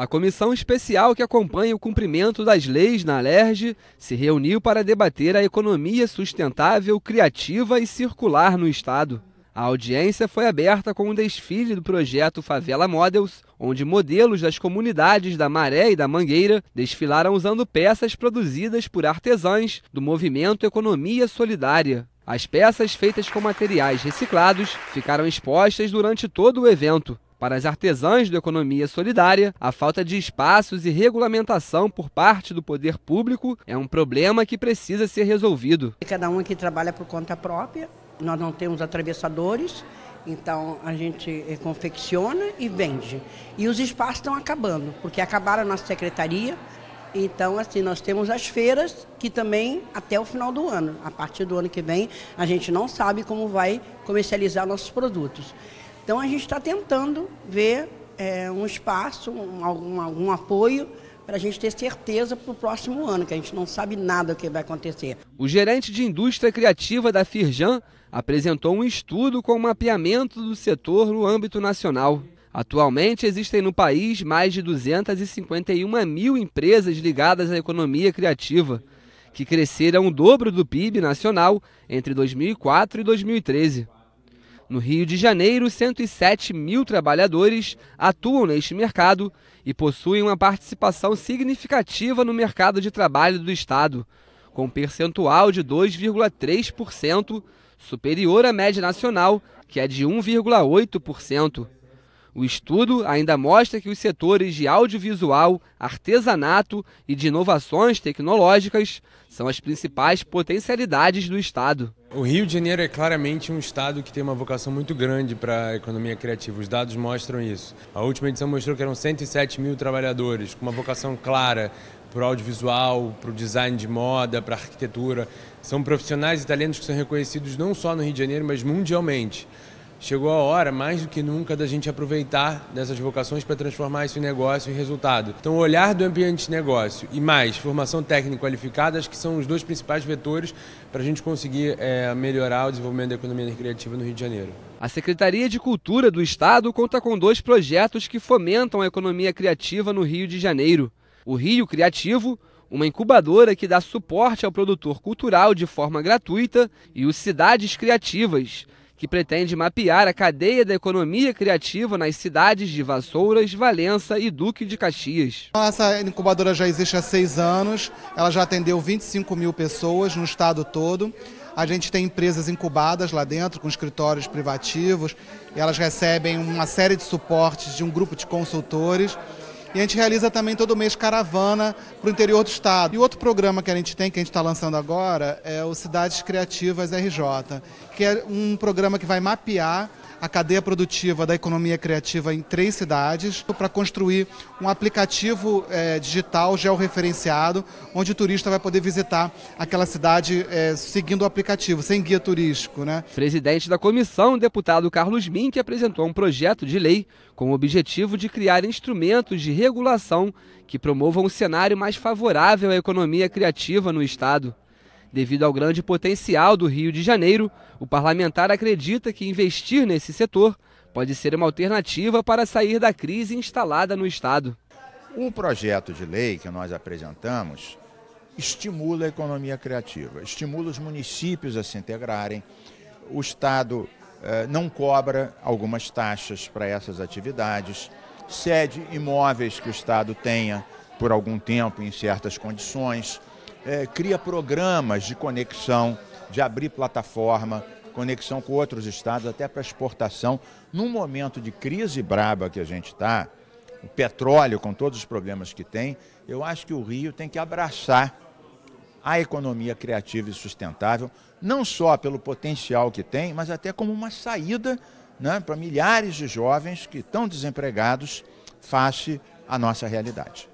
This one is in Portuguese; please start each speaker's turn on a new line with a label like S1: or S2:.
S1: A comissão especial que acompanha o cumprimento das leis na Alerj se reuniu para debater a economia sustentável, criativa e circular no Estado. A audiência foi aberta com um desfile do projeto Favela Models, onde modelos das comunidades da Maré e da Mangueira desfilaram usando peças produzidas por artesãs do movimento Economia Solidária. As peças feitas com materiais reciclados ficaram expostas durante todo o evento. Para as artesãs da economia solidária, a falta de espaços e regulamentação por parte do poder público é um problema que precisa ser resolvido.
S2: Cada um aqui trabalha por conta própria, nós não temos atravessadores, então a gente eh, confecciona e vende. E os espaços estão acabando, porque acabaram a nossa secretaria. Então, assim, nós temos as feiras que também até o final do ano. A partir do ano que vem, a gente não sabe como vai comercializar nossos produtos. Então a gente está tentando ver é, um espaço, um, algum, algum apoio para a gente ter certeza para o próximo ano, que a gente não sabe nada o que vai acontecer.
S1: O gerente de indústria criativa da Firjan apresentou um estudo com mapeamento do setor no âmbito nacional. Atualmente existem no país mais de 251 mil empresas ligadas à economia criativa, que cresceram o dobro do PIB nacional entre 2004 e 2013. No Rio de Janeiro, 107 mil trabalhadores atuam neste mercado e possuem uma participação significativa no mercado de trabalho do Estado, com percentual de 2,3%, superior à média nacional, que é de 1,8%. O estudo ainda mostra que os setores de audiovisual, artesanato e de inovações tecnológicas são as principais
S3: potencialidades do Estado. O Rio de Janeiro é claramente um estado que tem uma vocação muito grande para a economia criativa. Os dados mostram isso. A última edição mostrou que eram 107 mil trabalhadores, com uma vocação clara para o audiovisual, para o design de moda, para a arquitetura. São profissionais italianos que são reconhecidos não só no Rio de Janeiro, mas mundialmente chegou a hora, mais do que nunca, da gente aproveitar dessas vocações para transformar esse negócio em resultado. Então, olhar do ambiente de negócio e mais formação técnica qualificada, acho que são os dois principais vetores para a gente conseguir é, melhorar o desenvolvimento da economia recreativa no Rio de Janeiro. A
S1: Secretaria de Cultura do Estado conta com dois projetos que fomentam a economia criativa no Rio de Janeiro. O Rio Criativo, uma incubadora que dá suporte ao produtor cultural de forma gratuita, e o Cidades Criativas, que pretende mapear a cadeia da economia criativa nas cidades de Vassouras, Valença e Duque de
S4: Caxias. Então, essa incubadora já existe há seis anos, ela já atendeu 25 mil pessoas no estado todo. A gente tem empresas incubadas lá dentro, com escritórios privativos, elas recebem uma série de suportes de um grupo de consultores. E a gente realiza também todo mês caravana para o interior do estado. E outro programa que a gente tem, que a gente está lançando agora, é o Cidades Criativas RJ, que é um programa que vai mapear a cadeia produtiva da economia criativa em três cidades para construir um aplicativo é, digital georreferenciado, onde o turista vai poder visitar aquela cidade é, seguindo o aplicativo, sem guia turístico. Né? Presidente da comissão, deputado
S1: Carlos Mink, apresentou um projeto de lei com o objetivo de criar instrumentos de regulação que promovam um cenário mais favorável à economia criativa no Estado. Devido ao grande potencial do Rio de Janeiro, o parlamentar acredita que investir nesse setor pode ser uma alternativa para sair da crise instalada no Estado.
S5: O projeto de lei que nós apresentamos estimula a economia criativa, estimula os municípios a se integrarem, o Estado eh, não cobra algumas taxas para essas atividades, cede imóveis que o Estado tenha por algum tempo em certas condições é, cria programas de conexão, de abrir plataforma, conexão com outros estados, até para exportação. Num momento de crise braba que a gente está, o petróleo com todos os problemas que tem, eu acho que o Rio tem que abraçar a economia criativa e sustentável, não só pelo potencial que tem, mas até como uma saída né, para milhares de jovens que estão desempregados face à nossa realidade.